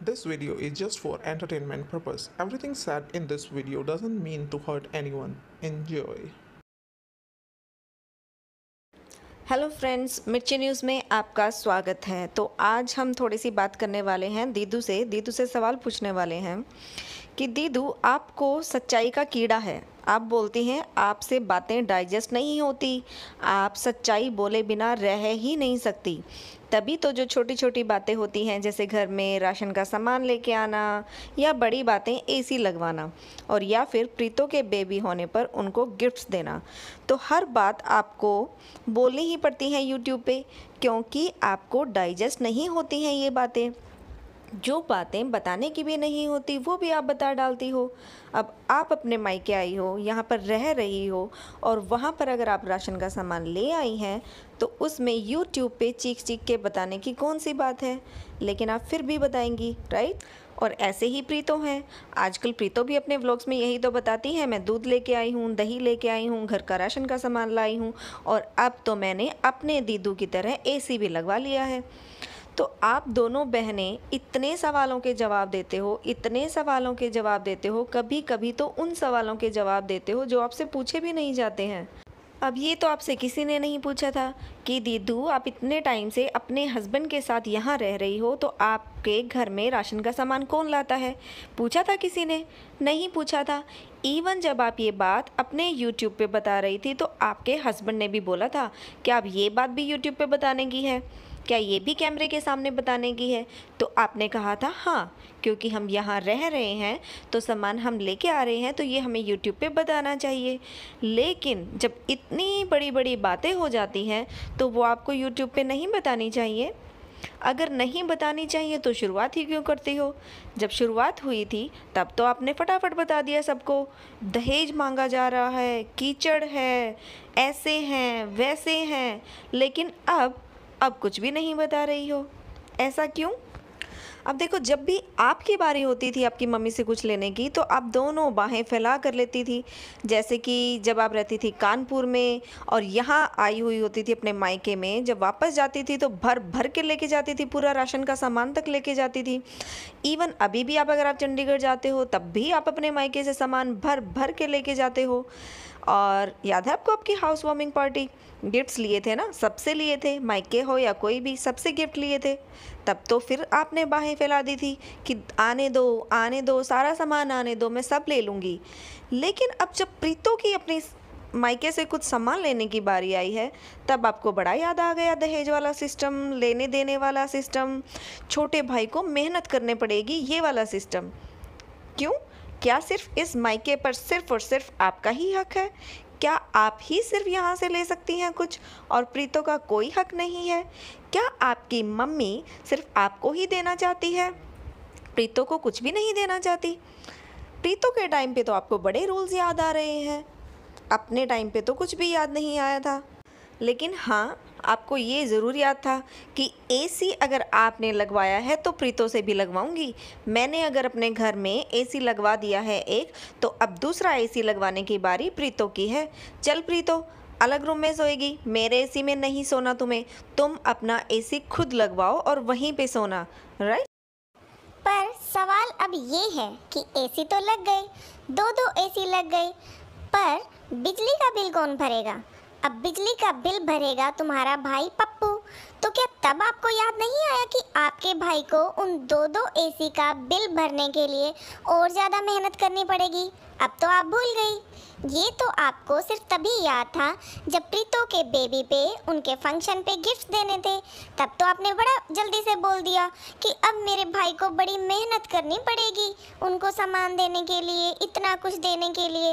This video is just for entertainment purpose. Everything said in this video doesn't mean to hurt anyone. Enjoy. Hello friends Mirchi news में आपका स्वागत है तो आज हम थोड़ी सी बात करने वाले हैं दीदू से दीदू से सवाल पूछने वाले हैं कि दीदू आपको सच्चाई का कीड़ा है आप बोलती हैं आपसे बातें डाइजेस्ट नहीं होती आप सच्चाई बोले बिना रह ही नहीं सकती तभी तो जो छोटी छोटी बातें होती हैं जैसे घर में राशन का सामान लेके आना या बड़ी बातें एसी लगवाना और या फिर प्रीतों के बेबी होने पर उनको गिफ्ट्स देना तो हर बात आपको बोलनी ही पड़ती है यूट्यूब पे क्योंकि आपको डाइजेस्ट नहीं होती हैं ये बातें जो बातें बताने की भी नहीं होती वो भी आप बता डालती हो अब आप अपने मायके आई हो यहाँ पर रह रही हो और वहाँ पर अगर आप राशन का सामान ले आई हैं तो उसमें यूट्यूब पे चीख चीख के बताने की कौन सी बात है लेकिन आप फिर भी बताएंगी राइट और ऐसे ही प्रीतो हैं आजकल प्रीतो भी अपने व्लॉग्स में यही तो बताती हैं मैं दूध लेके आई हूँ दही लेके आई हूँ घर का राशन का सामान लाई हूँ और अब तो मैंने अपने दीदू की तरह ए भी लगवा लिया है तो आप दोनों बहनें इतने सवालों के जवाब देते हो इतने सवालों के जवाब देते हो कभी कभी तो उन सवालों के जवाब देते हो जो आपसे पूछे भी नहीं जाते हैं अब ये तो आपसे किसी ने नहीं पूछा था कि दीदू आप इतने टाइम से अपने हस्बैंड के साथ यहाँ रह रही हो तो आपके घर में राशन का सामान कौन लाता है पूछा था किसी ने नहीं पूछा था इवन जब आप ये बात अपने यूट्यूब पे बता रही थी तो आपके हस्बैंड ने भी बोला था कि आप ये बात भी यूट्यूब पे बताने की है क्या ये भी कैमरे के सामने बताने की है तो आपने कहा था हाँ क्योंकि हम यहाँ रह रहे हैं तो सामान हम लेके आ रहे हैं तो ये हमें यूट्यूब पे बताना चाहिए लेकिन जब इतनी बड़ी बड़ी बातें हो जाती हैं तो वो आपको यूट्यूब पे नहीं बतानी चाहिए अगर नहीं बतानी चाहिए तो शुरुआत ही क्यों करती हो जब शुरुआत हुई थी तब तो आपने फटाफट बता दिया सबको दहेज मांगा जा रहा है कीचड़ है ऐसे हैं वैसे हैं लेकिन अब अब कुछ भी नहीं बता रही हो ऐसा क्यों अब देखो जब भी आपकी बारी होती थी आपकी मम्मी से कुछ लेने की तो आप दोनों बाहें फैला कर लेती थी जैसे कि जब आप रहती थी कानपुर में और यहाँ आई हुई होती थी अपने मायके में जब वापस जाती थी तो भर भर के लेके जाती थी पूरा राशन का सामान तक लेके जाती थी इवन अभी भी आप अगर आप चंडीगढ़ जाते हो तब भी आप अपने मायके से सामान भर भर के लेके जाते हो और याद है आपको आपकी हाउस वार्मिंग पार्टी गिफ्ट्स लिए थे ना सबसे लिए थे मायके हो या कोई भी सबसे गिफ्ट लिए थे तब तो फिर आपने बाहें फैला दी थी कि आने दो आने दो सारा सामान आने दो मैं सब ले लूँगी लेकिन अब जब प्रीतों की अपनी मायके से कुछ सामान लेने की बारी आई है तब आपको बड़ा याद आ गया दहेज वाला सिस्टम लेने देने वाला सिस्टम छोटे भाई को मेहनत करने पड़ेगी ये वाला सिस्टम क्यों क्या सिर्फ इस मायके पर सिर्फ और सिर्फ आपका ही हक है क्या आप ही सिर्फ यहाँ से ले सकती हैं कुछ और प्रीतों का कोई हक नहीं है क्या आपकी मम्मी सिर्फ आपको ही देना चाहती है प्रीतों को कुछ भी नहीं देना चाहती प्रीतों के टाइम पे तो आपको बड़े रूल्स याद आ रहे हैं अपने टाइम पे तो कुछ भी याद नहीं आया था लेकिन हाँ आपको ये ज़रूर याद था कि एसी अगर आपने लगवाया है तो प्रीतो से भी लगवाऊंगी मैंने अगर अपने घर में एसी लगवा दिया है एक तो अब दूसरा एसी लगवाने की बारी प्रीतो की है चल प्रीतो अलग रूम में सोएगी मेरे एसी में नहीं सोना तुम्हें तुम अपना एसी खुद लगवाओ और वहीं पे सोना राइट पर सवाल अब ये है कि एसी तो लग गई दो दो एसी लग गई पर बिजली का बिल कौन भरेगा अब बिजली का बिल भरेगा तुम्हारा भाई पप्पू तो क्या तब आपको याद नहीं आया कि आपके भाई को उन दो दो एसी का बिल भरने के लिए और ज़्यादा मेहनत करनी पड़ेगी अब तो आप भूल गई ये तो आपको सिर्फ तभी याद था जब प्रीतो के बेबी पे उनके फंक्शन पे गिफ्ट देने थे तब तो आपने बड़ा जल्दी से बोल दिया कि अब मेरे भाई को बड़ी मेहनत करनी पड़ेगी उनको सामान देने के लिए इतना कुछ देने के लिए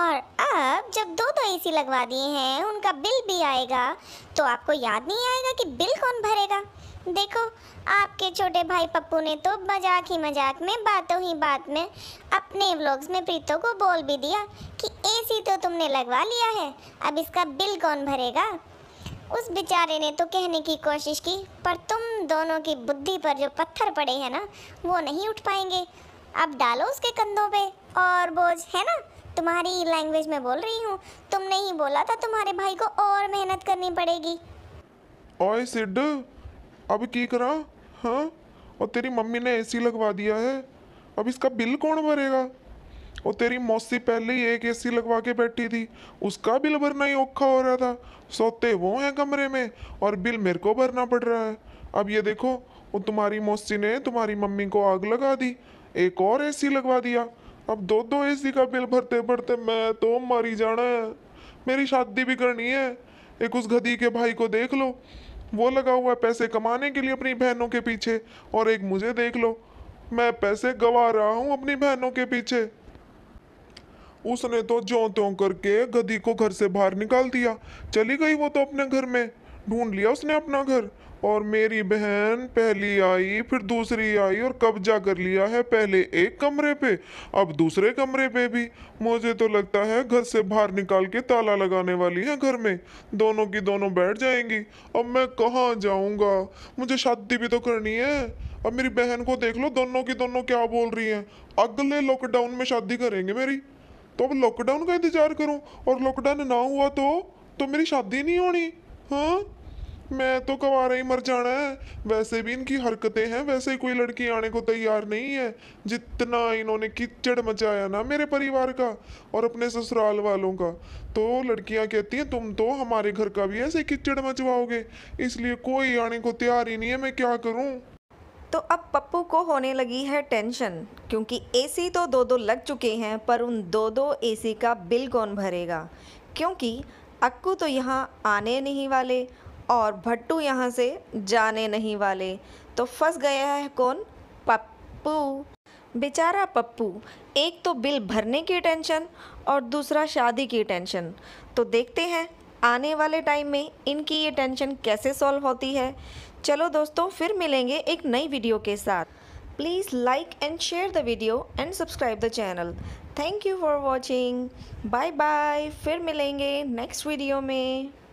और अब जब दो दो एसी लगवा दिए हैं उनका बिल भी आएगा तो आपको याद नहीं आएगा कि बिल कौन भरेगा देखो आपके छोटे भाई पप्पू ने तो मजाक ही मजाक में बातों ही बात में अपने व्लॉग्स में प्रीतो को बोल भी दिया कि एसी तो तुमने लगवा लिया है अब इसका बिल कौन भरेगा उस बेचारे ने तो कहने की कोशिश की पर तुम दोनों की बुद्धि पर जो पत्थर पड़े हैं ना वो नहीं उठ पाएंगे अब डालो उसके कंधों पे और बोझ है ना तुम्हारी लैंग्वेज में बोल रही हूँ तुमने ही बोला था तुम्हारे भाई को और मेहनत करनी पड़ेगी ओए सिड्डू अब की करा हाँ और तेरी मम्मी ने एसी लगवा दिया है अब इसका बिल कौन भरेगा और तेरी मौसी पहले ही एक एसी लगवा के बैठी थी उसका बिल भरना ही औखा हो रहा था सोते वो हैं कमरे में और बिल मेरे को भरना पड़ रहा है अब ये देखो वो तुम्हारी मौसी ने तुम्हारी मम्मी को आग लगा दी एक और एसी लगवा दिया अब दो दो एसी का बिल भरते भरते मैं तो मरी जाना है मेरी शादी भी करनी है एक उस घदी के भाई को देख लो वो लगा हुआ है पैसे कमाने के लिए अपनी बहनों के पीछे और एक मुझे देख लो मैं पैसे गवा रहा हूँ अपनी बहनों के पीछे उसने तो ज्यो त्यों करके गधी को घर से बाहर निकाल दिया चली गई वो तो अपने घर में ढूंढ लिया उसने अपना घर और मेरी बहन पहली आई फिर दूसरी आई और कब्जा कर लिया है पहले एक कमरे पे अब दूसरे कमरे पे भी मुझे तो लगता है घर से बाहर निकाल के ताला लगाने वाली है घर में दोनों की दोनों बैठ जाएंगी अब मैं कहाँ जाऊँगा मुझे शादी भी तो करनी है अब मेरी बहन को देख लो दोनों की दोनों क्या बोल रही हैं अगले लॉकडाउन में शादी करेंगे मेरी तो अब लॉकडाउन का इंतजार करूँ और लॉकडाउन ना हुआ तो तो मेरी शादी नहीं होनी हाँ मैं तो कवारा ही मर जाना है वैसे भी इनकी हरकतें हैं वैसे ही कोई लड़की आने को तैयार नहीं है जितना इन्होंने कीचड़ मचाया ना मेरे परिवार का और अपने ससुराल वालों का तो लड़कियां कहती हैं तुम तो हमारे घर का भी ऐसे कीचड़ मचवाओगे इसलिए कोई आने को तैयार ही नहीं है मैं क्या करूँ तो अब पप्पू को होने लगी है टेंशन क्योंकि एसी तो दो दो लग चुके हैं पर उन दो दो एसी का बिल कौन भरेगा क्योंकि अक्कू तो यहाँ आने नहीं वाले और भट्टू यहाँ से जाने नहीं वाले तो फंस गया है कौन पप्पू बेचारा पप्पू एक तो बिल भरने की टेंशन और दूसरा शादी की टेंशन तो देखते हैं आने वाले टाइम में इनकी ये टेंशन कैसे सॉल्व होती है चलो दोस्तों फिर मिलेंगे एक नई वीडियो के साथ please like and share the video and subscribe the channel thank you for watching bye bye फिर मिलेंगे नेक्स्ट वीडियो में